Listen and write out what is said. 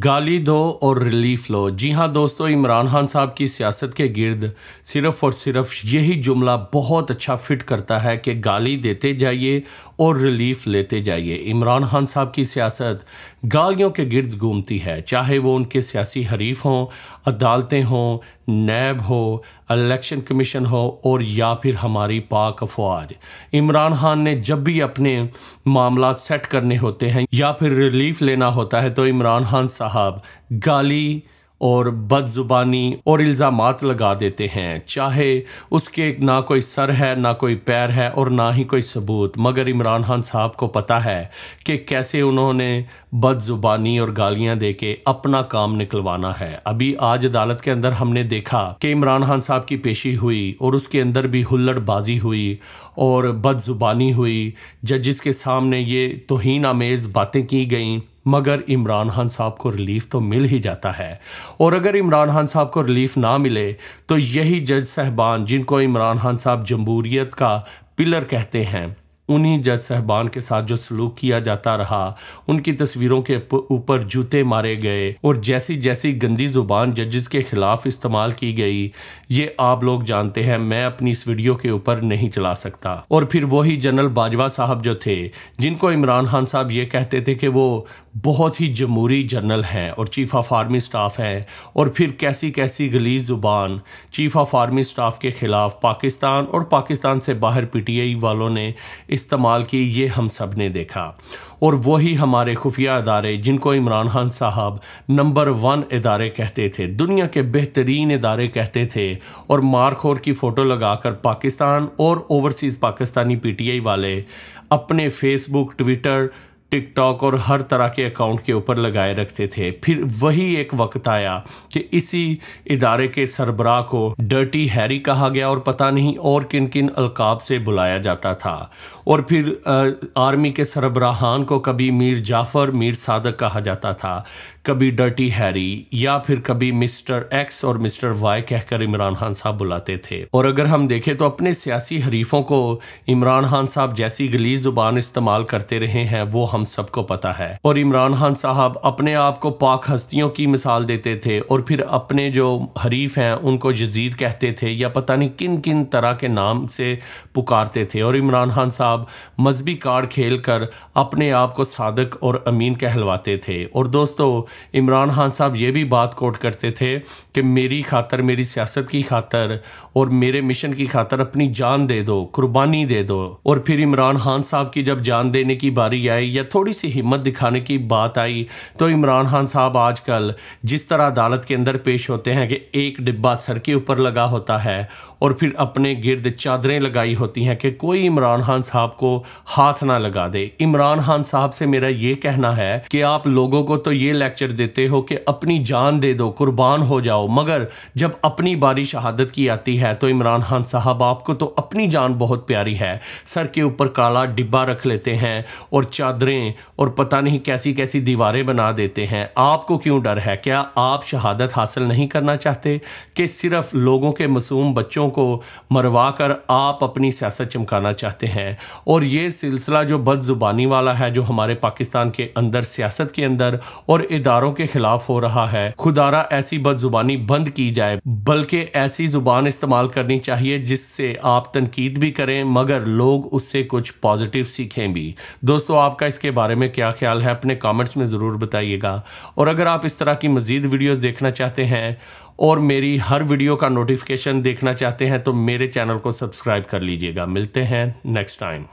गाली दो और रिलीफ लो जी हाँ दोस्तों इमरान खान साहब की सियासत के गिर्द सिर्फ और सिर्फ यही जुमला बहुत अच्छा फिट करता है कि गाली देते जाइए और रिलीफ लेते जाइए इमरान खान साहब की सियासत गालियों के गिर्द घूमती है चाहे वो उनके सियासी हरीफ हों अदालतें हों नैब हो इलेक्शन कमीशन हो और या फिर हमारी पाक अफवाज इमरान खान ने जब भी अपने मामला सेट करने होते हैं या फिर रिलीफ लेना होता है तो इमरान खान साहब गाली और बदजुबानी और इल्ज़ाम लगा देते हैं चाहे उसके ना कोई सर है ना कोई पैर है और ना ही कोई सबूत मगर इमरान खान साहब को पता है कि कैसे उन्होंने बदजुबानी और गालियां दे के अपना काम निकलवाना है अभी आज अदालत के अंदर हमने देखा कि इमरान खान साहब की पेशी हुई और उसके अंदर भी हुल्लड़बाजी हुई और बदजुबानी हुई जजिस के सामने ये तोहन आमेज़ बातें की गईं मगर इमरान खान साहब को रिलीफ तो मिल ही जाता है और अगर इमरान खान साहब को रिलीफ ना मिले तो यही जज साहबान जिनको इमरान खान साहब जमहूरीत का पिलर कहते हैं उन्हीं जज साहबान के साथ जो सलूक किया जाता रहा उनकी तस्वीरों के ऊपर जूते मारे गए और जैसी जैसी गंदी ज़ुबान जजेस के ख़िलाफ़ इस्तेमाल की गई ये आप लोग जानते हैं मैं अपनी इस वीडियो के ऊपर नहीं चला सकता और फिर वही जनरल बाजवा साहब जो थे जिनको इमरान खान साहब ये कहते थे कि वो बहुत ही जमहूरी जनरल हैं और चीफ ऑफ आर्मी स्टाफ हैं और फिर कैसी कैसी गली ज़ुबान चीफ ऑफ आर्मी स्टाफ के ख़िलाफ़ पाकिस्तान और पाकिस्तान से बाहर पीटीआई वालों ने इस्तेमाल की ये हम सब ने देखा और वही हमारे खुफिया अदारे जिनको इमरान खान साहब नंबर वन इदारे कहते थे दुनिया के बेहतरीन इदारे कहते थे और मारखोर की फ़ोटो लगाकर पाकिस्तान और ओवरसीज़ पाकिस्तानी आई वाले अपने फेसबुक ट्विटर टिकटॉक और हर तरह के अकाउंट के ऊपर लगाए रखते थे फिर वही एक वक्त आया कि इसी इदारे के सरबराह को डर्टी हैरी कहा गया और पता नहीं और किन किन अलकाब से बुलाया जाता था और फिर आर्मी के सरबराहान को कभी मीर जाफ़र मीर सादक कहा जाता था कभी डर्टी हैरी या फिर कभी मिस्टर एक्स और मिस्टर वाई कहकर इमरान खान साहब बुलाते थे और अगर हम देखें तो अपने सियासी हरीफों को इमरान खान साहब जैसी गली ज़ुबान इस्तेमाल करते रहे हैं वो हम हम सबको पता है और इमरान खान साहब अपने आप को पाक हस्तियों की मिसाल देते थे और फिर अपने जो हरीफ हैं उनको जजीद कहते थे या पता नहीं किन किन तरह के नाम से पुकारते थे और इमरान खान साहब मजहबी कार्ड खेल कर अपने आप को सादक और अमीन कहलवाते थे और दोस्तों इमरान खान साहब ये भी बात कोट करते थे कि मेरी खातर मेरी सियासत की खातर और मेरे मिशन की खातर अपनी जान दे दो कुर्बानी दे दो और फिर इमरान खान साहब की जब जान देने की बारी आई या थोड़ी सी हिम्मत दिखाने की बात आई तो इमरान खान साहब आजकल जिस तरह अदालत के अंदर पेश होते हैं कि एक डिब्बा सर के ऊपर लगा होता है और फिर अपने गिरद चादरें लगाई होती हैं कि कोई इमरान खान साहब को हाथ ना लगा दे इमरान खान साहब से मेरा ये कहना है कि आप लोगों को तो ये लेक्चर देते हो कि अपनी जान दे दो कुर्बान हो जाओ मगर जब अपनी बारी शहादत की आती है तो इमरान खान साहब आपको तो अपनी जान बहुत प्यारी है सर के ऊपर काला डिब्बा रख लेते हैं और चादरें कब्रें और पता नहीं कैसी कैसी दीवारें बना देते हैं आपको क्यों डर है क्या आप शहादत हासिल नहीं करना चाहते कि सिर्फ लोगों के मासूम बच्चों को मरवा कर आप अपनी सियासत चमकाना चाहते हैं और ये सिलसिला जो बदजुबानी वाला है जो हमारे पाकिस्तान के अंदर सियासत के अंदर और इदारों के खिलाफ हो रहा है खुदारा ऐसी बदजुबानी बंद की जाए बल्कि ऐसी जुबान इस्तेमाल करनी चाहिए जिससे आप तनकीद भी करें मगर लोग उससे कुछ पॉजिटिव सीखें भी दोस्तों आपका इस के बारे में क्या ख्याल है अपने कमेंट्स में ज़रूर बताइएगा और अगर आप इस तरह की मज़ीद वीडियोस देखना चाहते हैं और मेरी हर वीडियो का नोटिफिकेशन देखना चाहते हैं तो मेरे चैनल को सब्सक्राइब कर लीजिएगा मिलते हैं नेक्स्ट टाइम